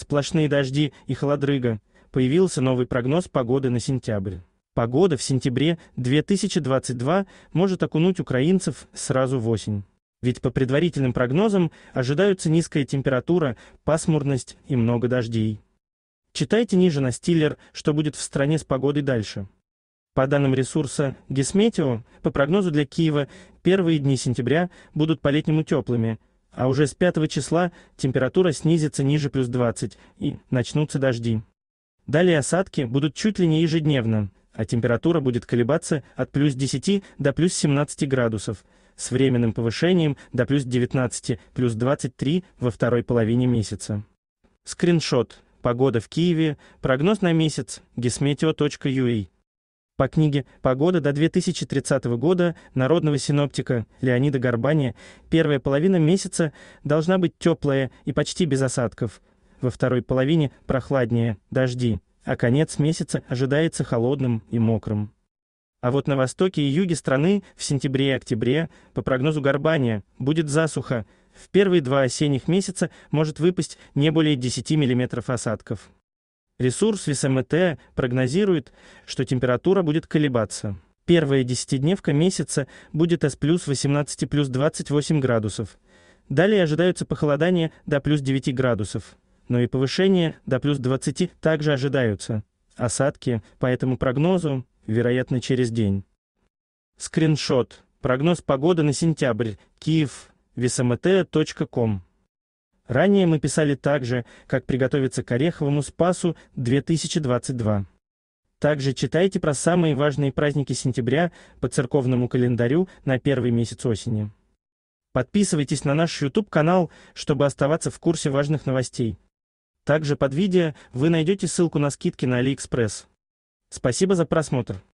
сплошные дожди и холодрыга, появился новый прогноз погоды на сентябрь. Погода в сентябре 2022 может окунуть украинцев сразу в осень. Ведь по предварительным прогнозам ожидаются низкая температура, пасмурность и много дождей. Читайте ниже на Стиллер, что будет в стране с погодой дальше. По данным ресурса Гесметео, по прогнозу для Киева, первые дни сентября будут по-летнему теплыми – а уже с 5 числа температура снизится ниже плюс 20 и начнутся дожди. Далее осадки будут чуть ли не ежедневно, а температура будет колебаться от плюс 10 до плюс 17 градусов, с временным повышением до плюс 19, плюс 23 во второй половине месяца. Скриншот. Погода в Киеве. Прогноз на месяц. gismeteo.ua по книге «Погода до 2030 года» народного синоптика Леонида Горбани первая половина месяца должна быть теплая и почти без осадков. Во второй половине прохладнее, дожди, а конец месяца ожидается холодным и мокрым. А вот на востоке и юге страны в сентябре и октябре, по прогнозу Горбания, будет засуха. В первые два осенних месяца может выпасть не более 10 мм осадков. Ресурс ВСМТ прогнозирует, что температура будет колебаться. Первая десятидневка месяца будет S плюс 18 плюс 28 градусов. Далее ожидаются похолодания до плюс 9 градусов. Но и повышение до плюс 20 также ожидаются. Осадки по этому прогнозу, вероятно, через день. Скриншот. Прогноз погоды на сентябрь. Киев. Весомт.ком. Ранее мы писали также, как приготовиться к Ореховому Спасу 2022. Также читайте про самые важные праздники сентября по церковному календарю на первый месяц осени. Подписывайтесь на наш YouTube-канал, чтобы оставаться в курсе важных новостей. Также под видео вы найдете ссылку на скидки на AliExpress. Спасибо за просмотр.